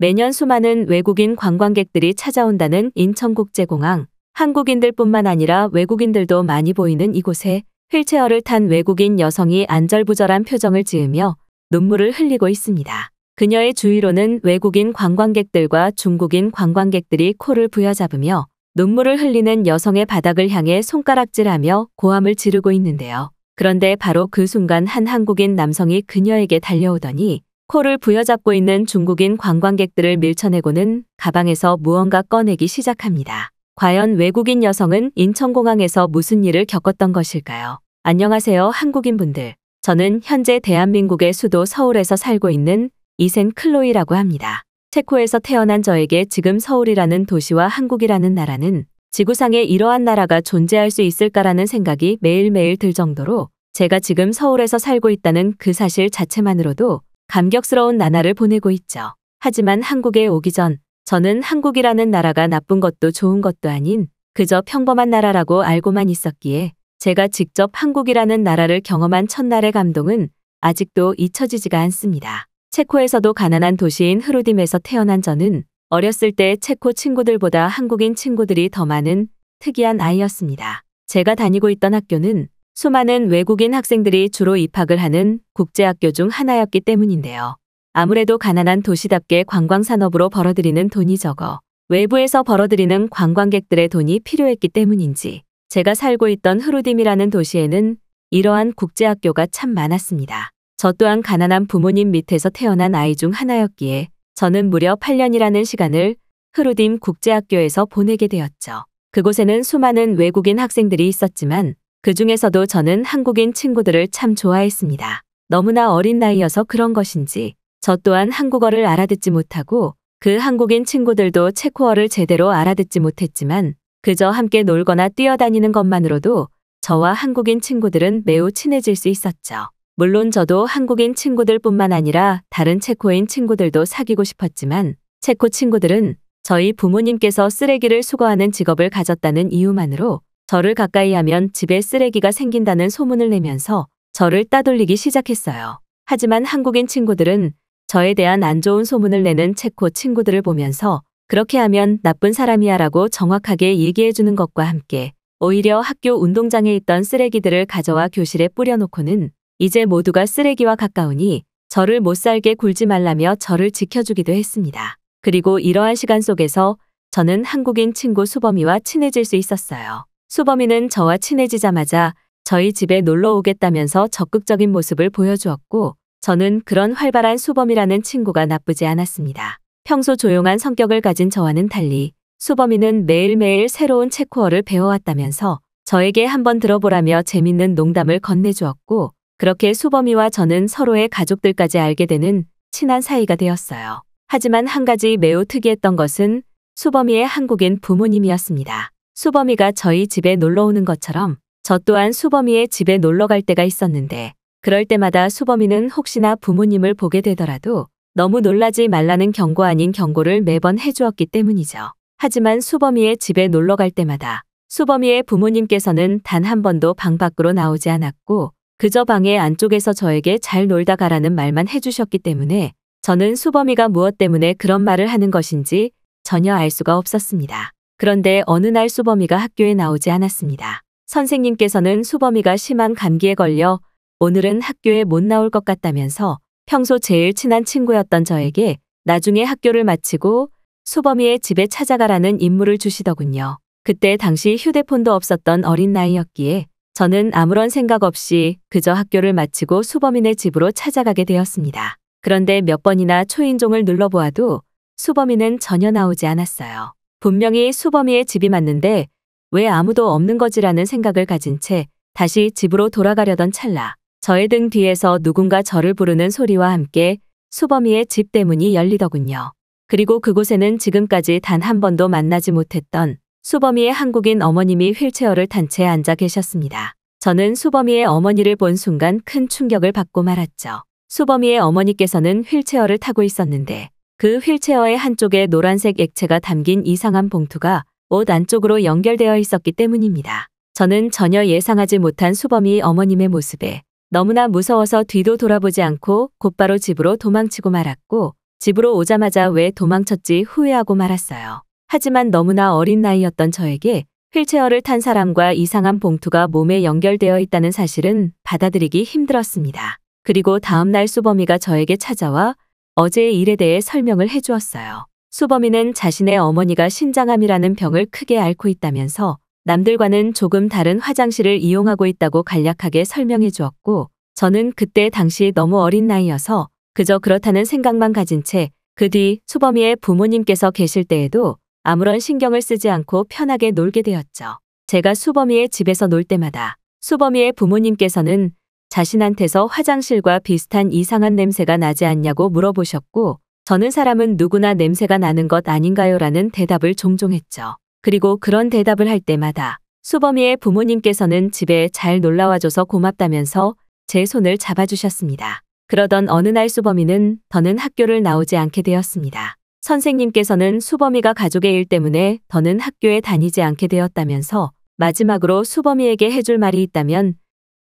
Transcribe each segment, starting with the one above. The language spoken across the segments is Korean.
매년 수많은 외국인 관광객들이 찾아온다는 인천국제공항. 한국인들뿐만 아니라 외국인들도 많이 보이는 이곳에 휠체어를 탄 외국인 여성이 안절부절한 표정을 지으며 눈물을 흘리고 있습니다. 그녀의 주위로는 외국인 관광객들과 중국인 관광객들이 코를 부여잡으며 눈물을 흘리는 여성의 바닥을 향해 손가락질하며 고함을 지르고 있는데요. 그런데 바로 그 순간 한 한국인 남성이 그녀에게 달려오더니 코를 부여잡고 있는 중국인 관광객들을 밀쳐내고는 가방에서 무언가 꺼내기 시작합니다. 과연 외국인 여성은 인천공항에서 무슨 일을 겪었던 것일까요? 안녕하세요 한국인분들. 저는 현재 대한민국의 수도 서울에서 살고 있는 이센 클로이라고 합니다. 체코에서 태어난 저에게 지금 서울이라는 도시와 한국이라는 나라는 지구상에 이러한 나라가 존재할 수 있을까라는 생각이 매일매일 들 정도로 제가 지금 서울에서 살고 있다는 그 사실 자체만으로도 감격스러운 나날을 보내고 있죠. 하지만 한국에 오기 전 저는 한국이라는 나라가 나쁜 것도 좋은 것도 아닌 그저 평범한 나라라고 알고만 있었기에 제가 직접 한국이라는 나라를 경험한 첫날의 감동은 아직도 잊혀지지가 않습니다. 체코에서도 가난한 도시인 흐루딤에서 태어난 저는 어렸을 때 체코 친구들보다 한국인 친구들이 더 많은 특이한 아이였습니다. 제가 다니고 있던 학교는 수많은 외국인 학생들이 주로 입학을 하는 국제학교 중 하나였기 때문인데요. 아무래도 가난한 도시답게 관광산업으로 벌어들이는 돈이 적어 외부에서 벌어들이는 관광객들의 돈이 필요했기 때문인지 제가 살고 있던 흐루딤이라는 도시에는 이러한 국제학교가 참 많았습니다. 저 또한 가난한 부모님 밑에서 태어난 아이 중 하나였기에 저는 무려 8년이라는 시간을 흐루딤 국제학교에서 보내게 되었죠. 그곳에는 수많은 외국인 학생들이 있었지만 그 중에서도 저는 한국인 친구들을 참 좋아했습니다. 너무나 어린 나이여서 그런 것인지 저 또한 한국어를 알아듣지 못하고 그 한국인 친구들도 체코어를 제대로 알아듣지 못했지만 그저 함께 놀거나 뛰어다니는 것만으로도 저와 한국인 친구들은 매우 친해질 수 있었죠. 물론 저도 한국인 친구들뿐만 아니라 다른 체코인 친구들도 사귀고 싶었지만 체코 친구들은 저희 부모님께서 쓰레기를 수거하는 직업을 가졌다는 이유만으로 저를 가까이 하면 집에 쓰레기가 생긴다는 소문을 내면서 저를 따돌리기 시작했어요. 하지만 한국인 친구들은 저에 대한 안 좋은 소문을 내는 체코 친구들을 보면서 그렇게 하면 나쁜 사람이야라고 정확하게 얘기해주는 것과 함께 오히려 학교 운동장에 있던 쓰레기들을 가져와 교실에 뿌려놓고는 이제 모두가 쓰레기와 가까우니 저를 못 살게 굴지 말라며 저를 지켜주기도 했습니다. 그리고 이러한 시간 속에서 저는 한국인 친구 수범이와 친해질 수 있었어요. 수범이는 저와 친해지자마자 저희 집에 놀러 오겠다면서 적극적인 모습을 보여주었고 저는 그런 활발한 수범이라는 친구가 나쁘지 않았습니다. 평소 조용한 성격을 가진 저와는 달리 수범이는 매일매일 새로운 체코어를 배워왔다면서 저에게 한번 들어보라며 재밌는 농담을 건네주었고 그렇게 수범이와 저는 서로의 가족들까지 알게 되는 친한 사이가 되었어요. 하지만 한 가지 매우 특이했던 것은 수범이의 한국인 부모님이었습니다. 수범이가 저희 집에 놀러 오는 것처럼 저 또한 수범이의 집에 놀러 갈 때가 있었는데 그럴 때마다 수범이는 혹시나 부모님을 보게 되더라도 너무 놀라지 말라는 경고 아닌 경고를 매번 해주었기 때문이죠. 하지만 수범이의 집에 놀러 갈 때마다 수범이의 부모님께서는 단 한 번도 방 밖으로 나오지 않았고 그저 방의 안쪽에서 저에게 잘 놀다 가라는 말만 해주셨기 때문에 저는 수범이가 무엇 때문에 그런 말을 하는 것인지 전혀 알 수가 없었습니다. 그런데 어느 날 수범이가 학교에 나오지 않았습니다. 선생님께서는 수범이가 심한 감기에 걸려 오늘은 학교에 못 나올 것 같다면서 평소 제일 친한 친구였던 저에게 나중에 학교를 마치고 수범이의 집에 찾아가라는 임무를 주시더군요. 그때 당시 휴대폰도 없었던 어린 나이였기에 저는 아무런 생각 없이 그저 학교를 마치고 수범이네 집으로 찾아가게 되었습니다. 그런데 몇 번이나 초인종을 눌러보아도 수범이는 전혀 나오지 않았어요. 분명히 수범이의 집이 맞는데 왜 아무도 없는 거지라는 생각을 가진 채 다시 집으로 돌아가려던 찰나 저의 등 뒤에서 누군가 저를 부르는 소리와 함께 수범이의 집때문이 열리더군요. 그리고 그곳에는 지금까지 단 한 번도 만나지 못했던 수범이의 한국인 어머님이 휠체어를 탄 채 앉아 계셨습니다. 저는 수범이의 어머니를 본 순간 큰 충격을 받고 말았죠. 수범이의 어머니께서는 휠체어를 타고 있었는데 그 휠체어의 한쪽에 노란색 액체가 담긴 이상한 봉투가 옷 안쪽으로 연결되어 있었기 때문입니다. 저는 전혀 예상하지 못한 수범이 어머님의 모습에 너무나 무서워서 뒤도 돌아보지 않고 곧바로 집으로 도망치고 말았고 집으로 오자마자 왜 도망쳤지 후회하고 말았어요. 하지만 너무나 어린 나이였던 저에게 휠체어를 탄 사람과 이상한 봉투가 몸에 연결되어 있다는 사실은 받아들이기 힘들었습니다. 그리고 다음날 수범이가 저에게 찾아와 어제의 일에 대해 설명을 해주었어요. 수범이는 자신의 어머니가 신장암이라는 병을 크게 앓고 있다면서 남들과는 조금 다른 화장실을 이용하고 있다고 간략하게 설명해 주었고 저는 그때 당시 너무 어린 나이여서 그저 그렇다는 생각만 가진 채 그 뒤 수범이의 부모님께서 계실 때에도 아무런 신경을 쓰지 않고 편하게 놀게 되었죠. 제가 수범이의 집에서 놀 때마다 수범이의 부모님께서는 자신한테서 화장실과 비슷한 이상한 냄새가 나지 않냐고 물어보셨고 저는 사람은 누구나 냄새가 나는 것 아닌가요? 라는 대답을 종종 했죠. 그리고 그런 대답을 할 때마다 수범이의 부모님께서는 집에 잘놀라와줘서 고맙다면서 제 손을 잡아주셨습니다. 그러던 어느 날 수범이는 더는 학교를 나오지 않게 되었습니다. 선생님께서는 수범이가 가족의 일 때문에 더는 학교에 다니지 않게 되었다면서 마지막으로 수범이에게 해줄 말이 있다면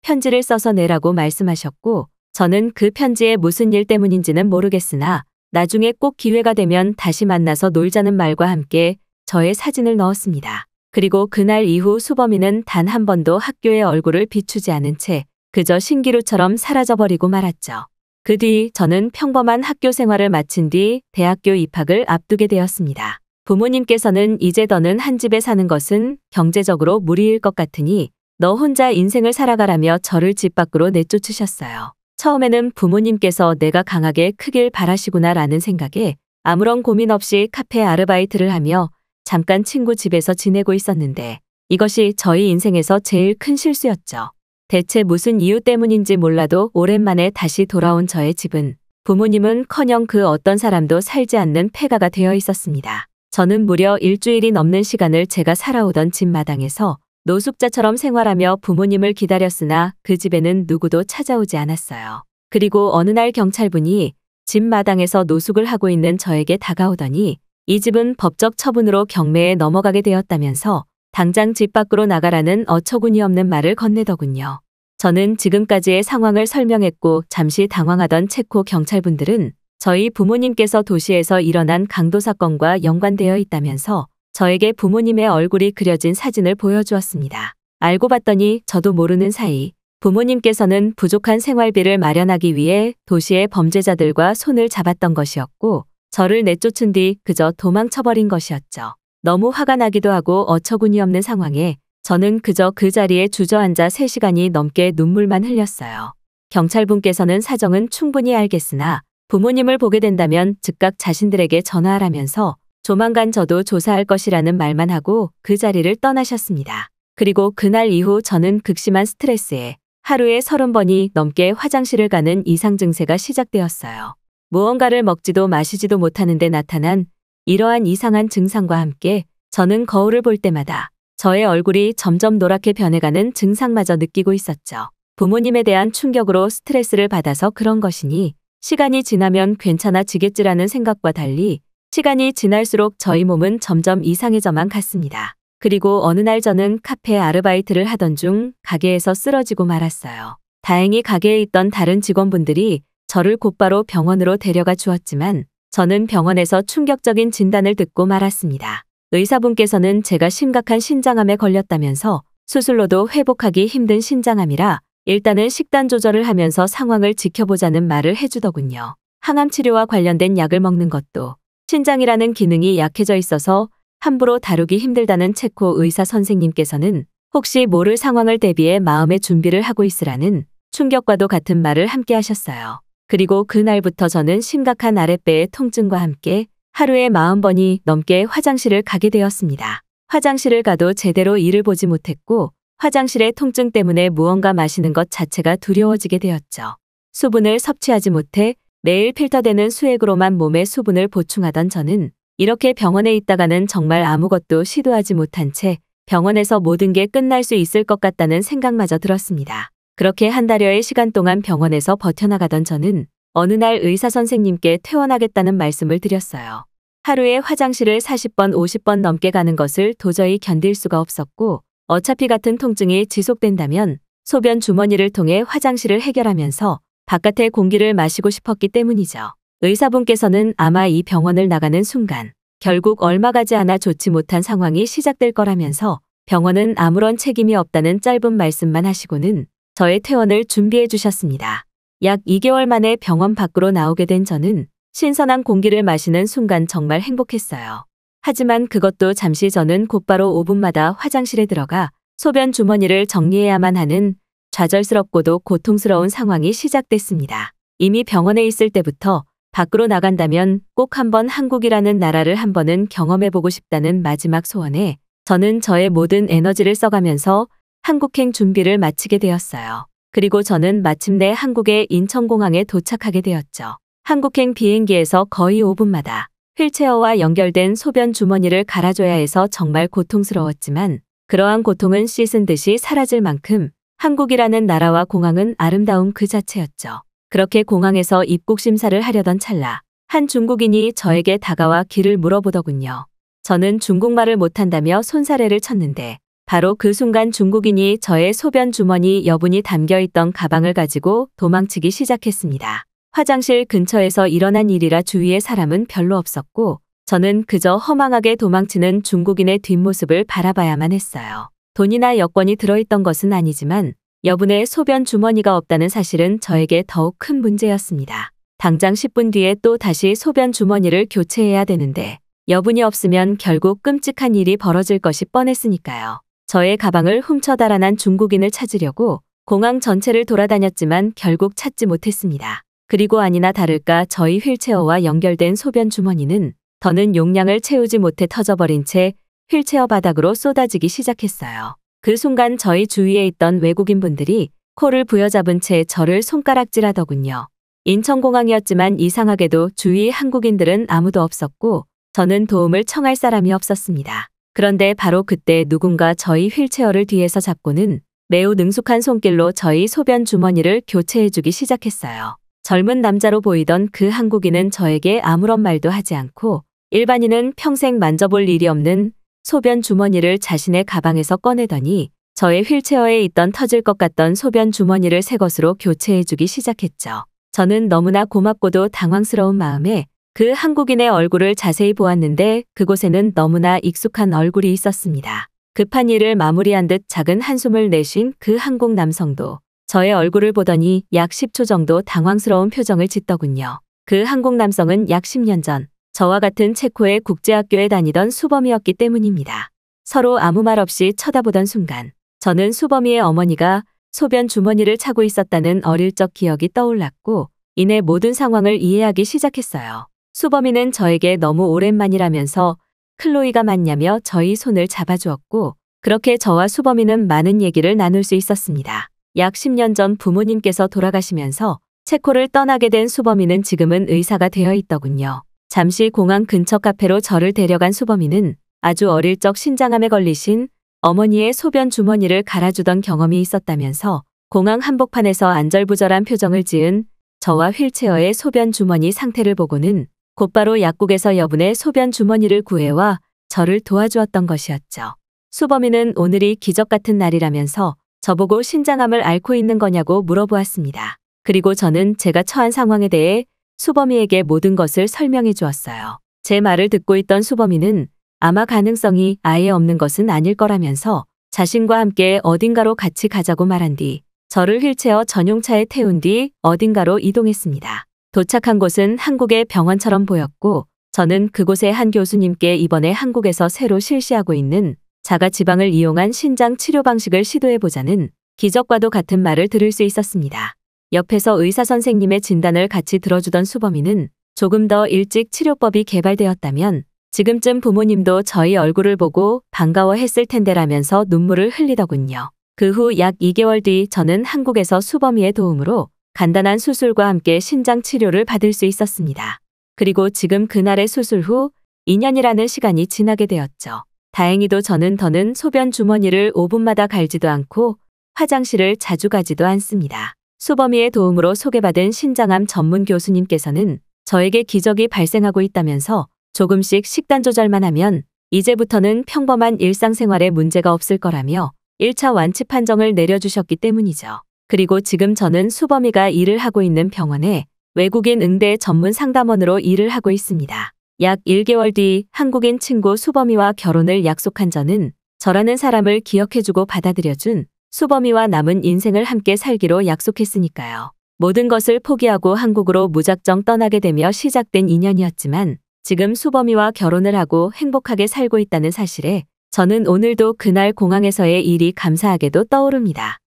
편지를 써서 내라고 말씀하셨고 저는 그 편지에 무슨 일 때문인지는 모르겠으나 나중에 꼭 기회가 되면 다시 만나서 놀자는 말과 함께 저의 사진을 넣었습니다. 그리고 그날 이후 수범이는 단 한 번도 학교의 얼굴을 비추지 않은 채 그저 신기루처럼 사라져버리고 말았죠. 그 뒤 저는 평범한 학교 생활을 마친 뒤 대학교 입학을 앞두게 되었습니다. 부모님께서는 이제 더는 한 집에 사는 것은 경제적으로 무리일 것 같으니 너 혼자 인생을 살아가라며 저를 집 밖으로 내쫓으셨어요. 처음에는 부모님께서 내가 강하게 크길 바라시구나 라는 생각에 아무런 고민 없이 카페 아르바이트를 하며 잠깐 친구 집에서 지내고 있었는데 이것이 저희 인생에서 제일 큰 실수였죠. 대체 무슨 이유 때문인지 몰라도 오랜만에 다시 돌아온 저의 집은 부모님은 커녕 그 어떤 사람도 살지 않는 폐가가 되어 있었습니다. 저는 무려 일주일이 넘는 시간을 제가 살아오던 집 마당에서 노숙자처럼 생활하며 부모님을 기다렸으나 그 집에는 누구도 찾아오지 않았어요. 그리고 어느 날 경찰분이 집 마당에서 노숙을 하고 있는 저에게 다가오더니 이 집은 법적 처분으로 경매에 넘어가게 되었다면서 당장 집 밖으로 나가라는 어처구니 없는 말을 건네더군요. 저는 지금까지의 상황을 설명했고 잠시 당황하던 체코 경찰분들은 저희 부모님께서 도시에서 일어난 강도 사건과 연관되어 있다면서 저에게 부모님의 얼굴이 그려진 사진을 보여주었습니다. 알고 봤더니 저도 모르는 사이 부모님께서는 부족한 생활비를 마련하기 위해 도시의 범죄자들과 손을 잡았던 것이었고 저를 내쫓은 뒤 그저 도망쳐버린 것이었죠. 너무 화가 나기도 하고 어처구니 없는 상황에 저는 그저 그 자리에 주저앉아 3시간이 넘게 눈물만 흘렸어요. 경찰분께서는 사정은 충분히 알겠으나 부모님을 보게 된다면 즉각 자신들에게 전화하라면서 조만간 저도 조사할 것이라는 말만 하고 그 자리를 떠나셨습니다. 그리고 그날 이후 저는 극심한 스트레스에 하루에 30번이 넘게 화장실을 가는 이상 증세가 시작되었어요. 무언가를 먹지도 마시지도 못하는데 나타난 이러한 이상한 증상과 함께 저는 거울을 볼 때마다 저의 얼굴이 점점 노랗게 변해가는 증상마저 느끼고 있었죠. 부모님에 대한 충격으로 스트레스를 받아서 그런 것이니 시간이 지나면 괜찮아지겠지라는 생각과 달리 시간이 지날수록 저희 몸은 점점 이상해져만 갔습니다. 그리고 어느 날 저는 카페 아르바이트를 하던 중 가게에서 쓰러지고 말았어요. 다행히 가게에 있던 다른 직원분들이 저를 곧바로 병원으로 데려가 주었지만 저는 병원에서 충격적인 진단을 듣고 말았습니다. 의사분께서는 제가 심각한 신장암에 걸렸다면서 수술로도 회복하기 힘든 신장암이라 일단은 식단 조절을 하면서 상황을 지켜보자는 말을 해주더군요. 항암 치료와 관련된 약을 먹는 것도 신장이라는 기능이 약해져 있어서 함부로 다루기 힘들다는 체코 의사 선생님께서는 혹시 모를 상황을 대비해 마음의 준비를 하고 있으라는 충격과도 같은 말을 함께 하셨어요. 그리고 그날부터 저는 심각한 아랫배의 통증과 함께 하루에 마0번이 넘게 화장실을 가게 되었습니다. 화장실을 가도 제대로 일을 보지 못했고 화장실의 통증 때문에 무언가 마시는 것 자체가 두려워지게 되었죠. 수분을 섭취하지 못해 매일 필터되는 수액으로만 몸에 수분을 보충하던 저는 이렇게 병원에 있다가는 정말 아무것도 시도하지 못한 채 병원에서 모든 게 끝날 수 있을 것 같다는 생각마저 들었습니다. 그렇게 한 달여의 시간 동안 병원에서 버텨나가던 저는 어느 날 의사 선생님께 퇴원하겠다는 말씀을 드렸어요. 하루에 화장실을 40번, 50번 넘게 가는 것을 도저히 견딜 수가 없었고 어차피 같은 통증이 지속된다면 소변 주머니를 통해 화장실을 해결하면서 바깥의 공기를 마시고 싶었기 때문이죠. 의사분께서는 아마 이 병원을 나가는 순간 결국 얼마 가지 않아 좋지 못한 상황이 시작될 거라면서 병원은 아무런 책임이 없다는 짧은 말씀만 하시고는 저의 퇴원을 준비해 주셨습니다. 약 2개월 만에 병원 밖으로 나오게 된 저는 신선한 공기를 마시는 순간 정말 행복했어요. 하지만 그것도 잠시 저는 곧바로 5분마다 화장실에 들어가 소변 주머니를 정리해야만 하는 좌절스럽고도 고통스러운 상황이 시작됐습니다. 이미 병원에 있을 때부터 밖으로 나간다면 꼭 한번 한국이라는 나라를 한번은 경험해보고 싶다는 마지막 소원에 저는 저의 모든 에너지를 써가면서 한국행 준비를 마치게 되었어요. 그리고 저는 마침내 한국의 인천공항에 도착하게 되었죠. 한국행 비행기에서 거의 5분마다 휠체어와 연결된 소변 주머니를 갈아줘야 해서 정말 고통스러웠지만 그러한 고통은 씻은 듯이 사라질 만큼 한국이라는 나라와 공항은 아름다움 그 자체였죠. 그렇게 공항에서 입국 심사를 하려던 찰나 한 중국인이 저에게 다가와 길을 물어보더군요. 저는 중국말을 못한다며 손사래를 쳤는데 바로 그 순간 중국인이 저의 소변 주머니 여분이 담겨있던 가방을 가지고 도망치기 시작했습니다. 화장실 근처에서 일어난 일이라 주위에 사람은 별로 없었고 저는 그저 허망하게 도망치는 중국인의 뒷모습을 바라봐야만 했어요. 돈이나 여권이 들어있던 것은 아니지만 여분의 소변 주머니가 없다는 사실은 저에게 더욱 큰 문제였습니다. 당장 10분 뒤에 또 다시 소변 주머니를 교체해야 되는데 여분이 없으면 결국 끔찍한 일이 벌어질 것이 뻔했으니까요. 저의 가방을 훔쳐 달아난 중국인을 찾으려고 공항 전체를 돌아다녔지만 결국 찾지 못했습니다. 그리고 아니나 다를까 저희 휠체어와 연결된 소변 주머니는 더는 용량을 채우지 못해 터져버린 채 휠체어 바닥으로 쏟아지기 시작했어요. 그 순간 저희 주위에 있던 외국인분들이 코를 부여잡은 채 저를 손가락질하더군요. 인천공항이었지만 이상하게도 주위 한국인들은 아무도 없었고 저는 도움을 청할 사람이 없었습니다. 그런데 바로 그때 누군가 저희 휠체어를 뒤에서 잡고는 매우 능숙한 손길로 저희 소변 주머니를 교체해주기 시작했어요. 젊은 남자로 보이던 그 한국인은 저에게 아무런 말도 하지 않고 일반인은 평생 만져볼 일이 없는 소변 주머니를 자신의 가방에서 꺼내더니 저의 휠체어에 있던 터질 것 같던 소변 주머니를 새 것으로 교체해주기 시작했죠. 저는 너무나 고맙고도 당황스러운 마음에 그 한국인의 얼굴을 자세히 보았는데 그곳에는 너무나 익숙한 얼굴이 있었습니다. 급한 일을 마무리한 듯 작은 한숨을 내쉰 그 한국 남성도 저의 얼굴을 보더니 약 10초 정도 당황스러운 표정을 짓더군요. 그 한국 남성은 약 10년 전 저와 같은 체코의 국제학교에 다니던 수범이었기 때문입니다. 서로 아무 말 없이 쳐다보던 순간 저는 수범이의 어머니가 소변 주머니를 차고 있었다는 어릴 적 기억이 떠올랐고 이내 모든 상황을 이해하기 시작했어요. 수범이는 저에게 너무 오랜만이라면서 클로이가 맞냐며 저희 손을 잡아주었고 그렇게 저와 수범이는 많은 얘기를 나눌 수 있었습니다. 약 10년 전 부모님께서 돌아가시면서 체코를 떠나게 된 수범이는 지금은 의사가 되어 있더군요. 잠실 공항 근처 카페로 저를 데려간 수범이는 아주 어릴 적 신장암에 걸리신 어머니의 소변 주머니를 갈아주던 경험이 있었다면서 공항 한복판에서 안절부절한 표정을 지은 저와 휠체어의 소변 주머니 상태를 보고는 곧바로 약국에서 여분의 소변 주머니를 구해와 저를 도와주었던 것이었죠. 수범이는 오늘이 기적 같은 날이라면서 저보고 신장암을 앓고 있는 거냐고 물어보았습니다. 그리고 저는 제가 처한 상황에 대해 수범이에게 모든 것을 설명해 주었어요. 제 말을 듣고 있던 수범이는 아마 가능성이 아예 없는 것은 아닐 거라면서 자신과 함께 어딘가로 같이 가자고 말한 뒤 저를 휠체어 전용차에 태운 뒤 어딘가로 이동했습니다. 도착한 곳은 한국의 병원처럼 보였고 저는 그곳의 한 교수님께 이번에 한국에서 새로 실시하고 있는 자가 지방을 이용한 신장 치료 방식을 시도해보자는 기적과도 같은 말을 들을 수 있었습니다. 옆에서 의사 선생님의 진단을 같이 들어주던 수범이는 조금 더 일찍 치료법이 개발되었다면 지금쯤 부모님도 저희 얼굴을 보고 반가워했을 텐데라면서 눈물을 흘리더군요. 그 후 약 2개월 뒤 저는 한국에서 수범이의 도움으로 간단한 수술과 함께 신장 치료를 받을 수 있었습니다. 그리고 지금 그날의 수술 후 2년이라는 시간이 지나게 되었죠. 다행히도 저는 더는 소변 주머니를 5분마다 갈지도 않고 화장실을 자주 가지도 않습니다. 수범이의 도움으로 소개받은 신장암 전문 교수님께서는 저에게 기적이 발생하고 있다면서 조금씩 식단 조절만 하면 이제부터는 평범한 일상생활에 문제가 없을 거라며 1차 완치 판정을 내려주셨기 때문이죠. 그리고 지금 저는 수범이가 일을 하고 있는 병원에 외국인 응대 전문 상담원으로 일을 하고 있습니다. 약 1개월 뒤 한국인 친구 수범이와 결혼을 약속한 저는 저라는 사람을 기억해주고 받아들여준 수범이와 남은 인생을 함께 살기로 약속했으니까요. 모든 것을 포기하고 한국으로 무작정 떠나게 되며 시작된 인연이었지만 지금 수범이와 결혼을 하고 행복하게 살고 있다는 사실에 저는 오늘도 그날 공항에서의 일이 감사하게도 떠오릅니다.